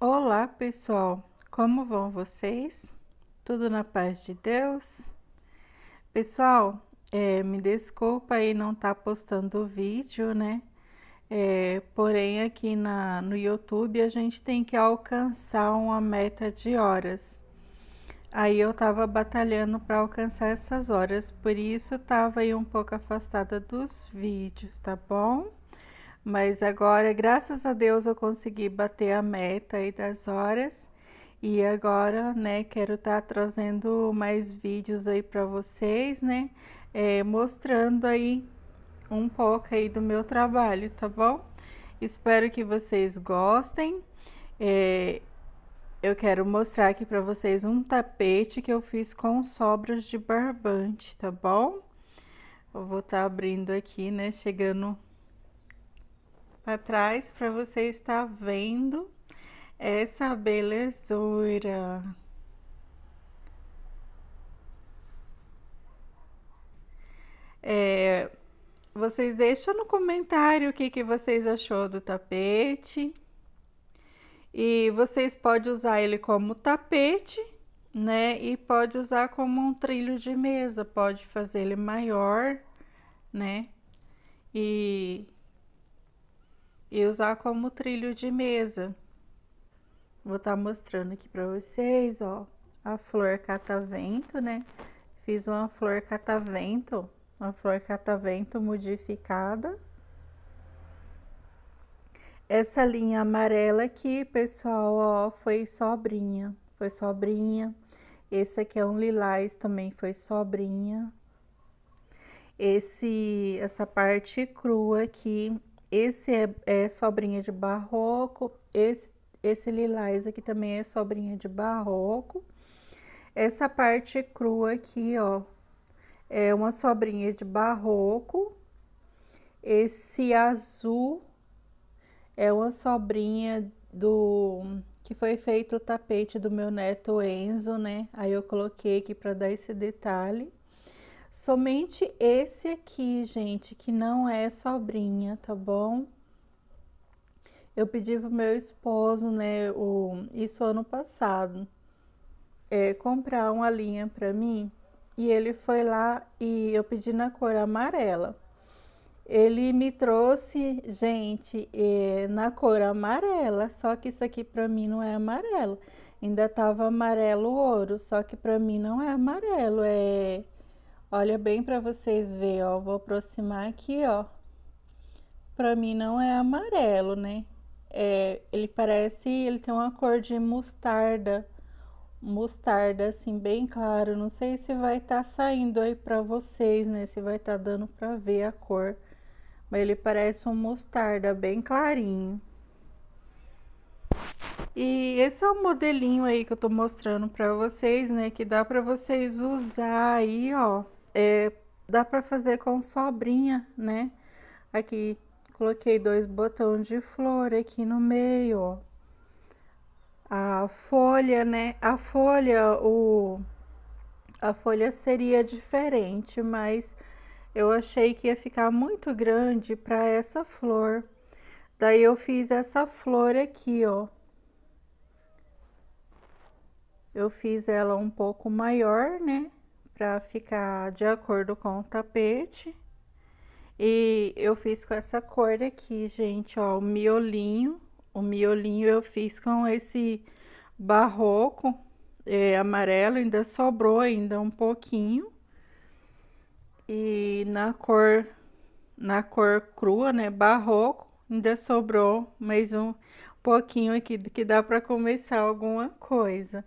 Olá pessoal, como vão vocês? Tudo na paz de Deus? Pessoal, é, me desculpa aí não estar tá postando o vídeo, né? É, porém, aqui na, no YouTube a gente tem que alcançar uma meta de horas. Aí eu tava batalhando para alcançar essas horas, por isso tava aí um pouco afastada dos vídeos, tá bom? Mas agora, graças a Deus, eu consegui bater a meta aí das horas. E agora, né, quero estar tá trazendo mais vídeos aí para vocês, né? É, mostrando aí um pouco aí do meu trabalho, tá bom? Espero que vocês gostem. É, eu quero mostrar aqui para vocês um tapete que eu fiz com sobras de barbante, tá bom? Eu vou estar tá abrindo aqui, né, chegando para trás para você estar vendo essa belezura. É, vocês deixam no comentário o que, que vocês achou do tapete. E vocês podem usar ele como tapete, né? E pode usar como um trilho de mesa, pode fazer ele maior, né? E e usar como trilho de mesa. Vou estar tá mostrando aqui para vocês, ó, a flor catavento, né? Fiz uma flor catavento, uma flor catavento modificada. Essa linha amarela aqui, pessoal, ó, foi sobrinha, foi sobrinha. Esse aqui é um lilás, também foi sobrinha. Esse, essa parte crua aqui esse é, é sobrinha de barroco, esse, esse lilás aqui também é sobrinha de barroco. Essa parte crua aqui, ó, é uma sobrinha de barroco. Esse azul é uma sobrinha do que foi feito o tapete do meu neto Enzo, né? Aí eu coloquei aqui para dar esse detalhe. Somente esse aqui, gente, que não é sobrinha, tá bom? Eu pedi pro meu esposo, né, o, isso ano passado, é, comprar uma linha para mim. E ele foi lá e eu pedi na cor amarela. Ele me trouxe, gente, é, na cor amarela, só que isso aqui para mim não é amarelo. Ainda tava amarelo ouro, só que para mim não é amarelo, é Olha bem para vocês ver, ó. Vou aproximar aqui, ó. Para mim não é amarelo, né? É, ele parece, ele tem uma cor de mostarda, mostarda assim bem claro. Não sei se vai estar tá saindo aí para vocês, né? Se vai estar tá dando para ver a cor, mas ele parece um mostarda bem clarinho. E esse é o modelinho aí que eu tô mostrando para vocês, né? Que dá para vocês usar aí, ó é, dá para fazer com sobrinha, né? Aqui coloquei dois botões de flor aqui no meio, ó. A folha, né? A folha, o a folha seria diferente, mas eu achei que ia ficar muito grande para essa flor. Daí eu fiz essa flor aqui, ó. Eu fiz ela um pouco maior, né? para ficar de acordo com o tapete. E eu fiz com essa cor aqui, gente, ó, o miolinho. O miolinho eu fiz com esse barroco é, amarelo, ainda sobrou ainda um pouquinho. E na cor, na cor crua, né, barroco, ainda sobrou mais um pouquinho aqui que dá para começar alguma coisa.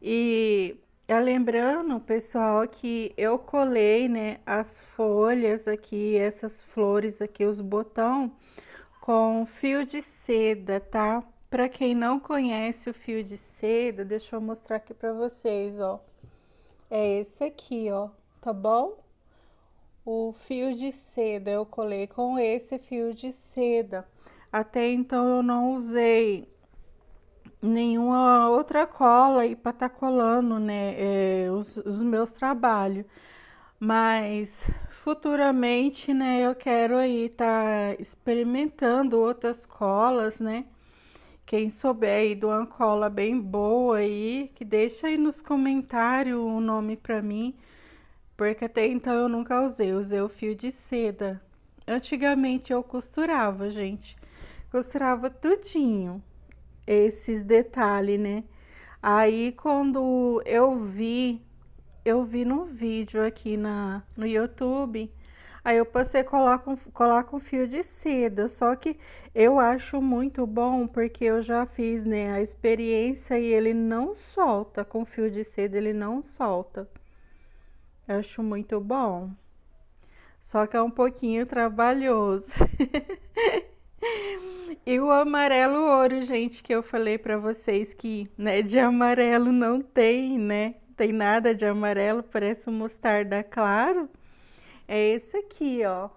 E é, lembrando, pessoal, que eu colei, né, as folhas aqui, essas flores aqui, os botão, com fio de seda, tá? Para quem não conhece o fio de seda, deixa eu mostrar aqui para vocês, ó. É esse aqui, ó, tá bom? O fio de seda eu colei com esse fio de seda. Até então eu não usei nenhuma outra cola e para estar tá colando né, é, os, os, meus trabalhos. Mas futuramente, né, eu quero aí estar tá experimentando outras colas, né? Quem souber aí de uma cola bem boa aí, que deixa aí nos comentários o um nome para mim, porque até então eu nunca usei, usei o fio de seda. Antigamente eu costurava, gente. Costurava tudinho esses detalhes, né? Aí quando eu vi, eu vi no vídeo aqui na, no YouTube, aí eu passei a colar com, colar com fio de seda, só que eu acho muito bom porque eu já fiz, né, a experiência e ele não solta, com fio de seda ele não solta. Eu acho muito bom. Só que é um pouquinho trabalhoso. E o amarelo ouro, gente, que eu falei para vocês que, né, de amarelo não tem, né? Tem nada de amarelo, parece um mostarda claro. É esse aqui, ó.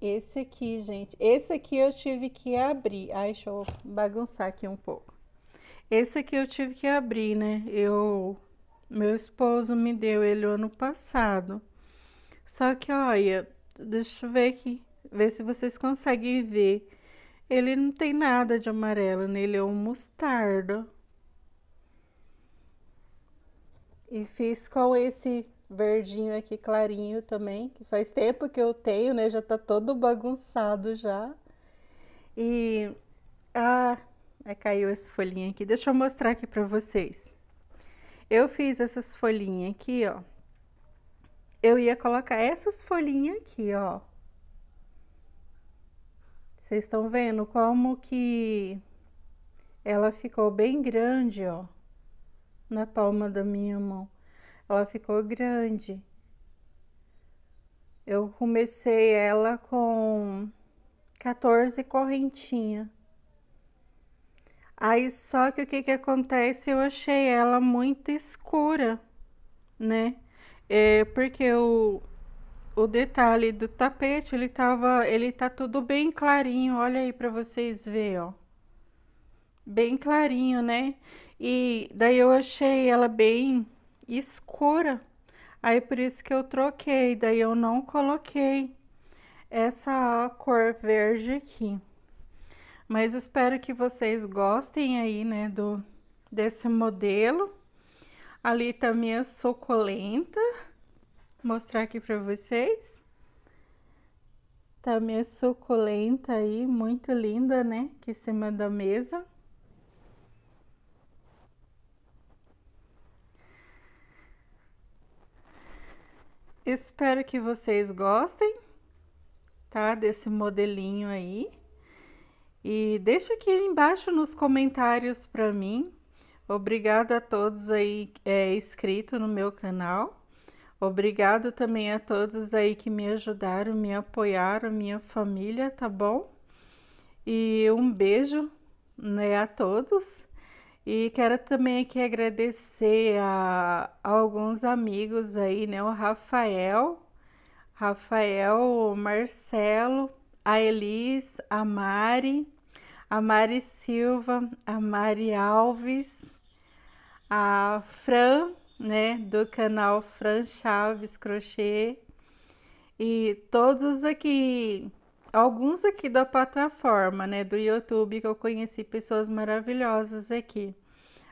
Esse aqui, gente. Esse aqui eu tive que abrir. Ai, deixa eu bagunçar aqui um pouco. Esse aqui eu tive que abrir, né? Eu meu esposo me deu ele ano passado. Só que olha, deixa eu ver aqui. Vê se vocês conseguem ver. Ele não tem nada de amarelo nele, é um mostarda. E fiz com esse verdinho aqui clarinho também, que faz tempo que eu tenho, né? Já tá todo bagunçado já. E ah, é, caiu essa folhinha aqui. Deixa eu mostrar aqui para vocês. Eu fiz essas folhinhas aqui, ó. Eu ia colocar essas folhinhas aqui, ó. Vocês estão vendo como que ela ficou bem grande, ó, na palma da minha mão. Ela ficou grande. Eu comecei ela com 14 correntinha. Aí só que o que que acontece? Eu achei ela muito escura, né? É porque eu o detalhe do tapete, ele tava, ele tá tudo bem clarinho, olha aí para vocês ver, ó. Bem clarinho, né? E daí eu achei ela bem escura. Aí por isso que eu troquei, daí eu não coloquei essa cor verde aqui. Mas espero que vocês gostem aí, né, do desse modelo. Ali tá minha suculenta mostrar aqui para vocês. Tá minha suculenta aí, muito linda, né? que se cima da mesa. Espero que vocês gostem, tá? Desse modelinho aí. E deixa aqui embaixo nos comentários para mim. Obrigada a todos aí é, inscrito no meu canal. Obrigado também a todos aí que me ajudaram, me apoiaram, minha família, tá bom? E um beijo, né, a todos. E quero também aqui agradecer a, a alguns amigos aí, né, o Rafael, Rafael, o Marcelo, a Elis, a Mari, a Mari Silva, a Mari Alves, a Fran, né, do canal Fran Chaves Crochê. E todos aqui, alguns aqui da plataforma, né, do YouTube, que eu conheci pessoas maravilhosas aqui.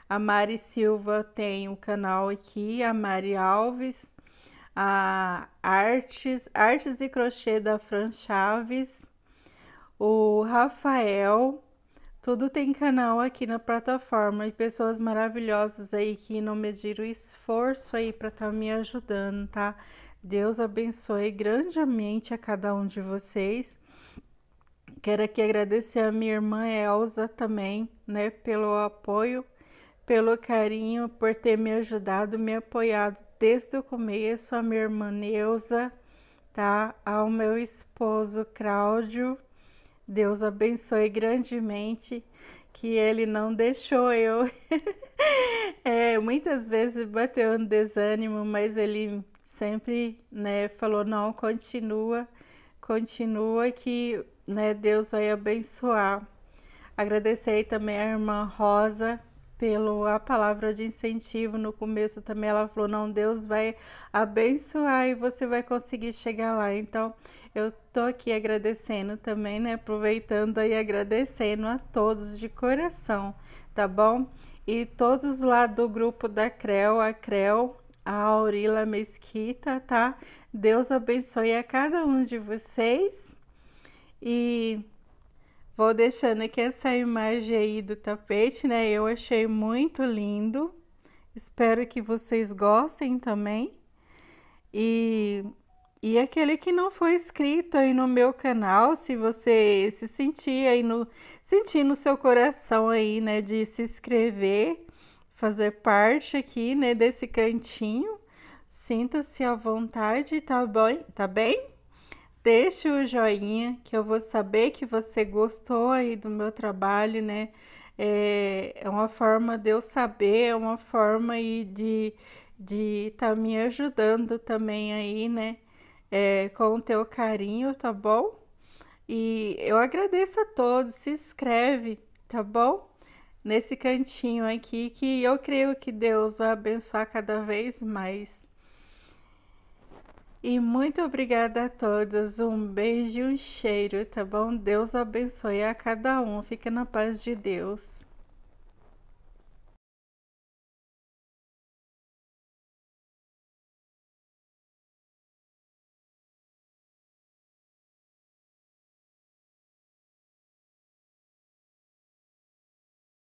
A Mari Silva tem um canal aqui, a Mari Alves, a Artes, Artes e Crochê da Fran Chaves, o Rafael, tudo tem canal aqui na plataforma e pessoas maravilhosas aí que não mediram esforço aí para estar tá me ajudando, tá? Deus abençoe grandemente a cada um de vocês. Quero aqui agradecer a minha irmã Elza também, né, pelo apoio, pelo carinho, por ter me ajudado, me apoiado desde o começo, a minha irmã Neuza, tá? Ao meu esposo Cláudio Deus abençoe grandemente que ele não deixou eu. é, muitas vezes bateu um desânimo, mas ele sempre, né, falou não, continua, continua que, né, Deus vai abençoar. Agradecer também a irmã Rosa, pelo a palavra de incentivo no começo também ela falou não Deus vai abençoar e você vai conseguir chegar lá então eu tô aqui agradecendo também né aproveitando e agradecendo a todos de coração tá bom e todos lá do grupo da Creu a Creu a Aurila Mesquita tá Deus abençoe a cada um de vocês e Vou deixando aqui essa imagem aí do tapete, né? Eu achei muito lindo. Espero que vocês gostem também. E, e aquele que não foi inscrito aí no meu canal, se você se sentir aí no sentir no seu coração aí, né, de se inscrever, fazer parte aqui, né, desse cantinho, sinta-se à vontade, tá bom? Tá bem? deixe o joinha, que eu vou saber que você gostou aí do meu trabalho, né? É, é uma forma de eu saber, é uma forma aí de de estar tá me ajudando também aí, né? É, com o teu carinho, tá bom? E eu agradeço a todos, se inscreve, tá bom? Nesse cantinho aqui que eu creio que Deus vai abençoar cada vez mais. E muito obrigada a todos. Um beijo e um cheiro, tá bom? Deus abençoe a cada um. Fica na paz de Deus.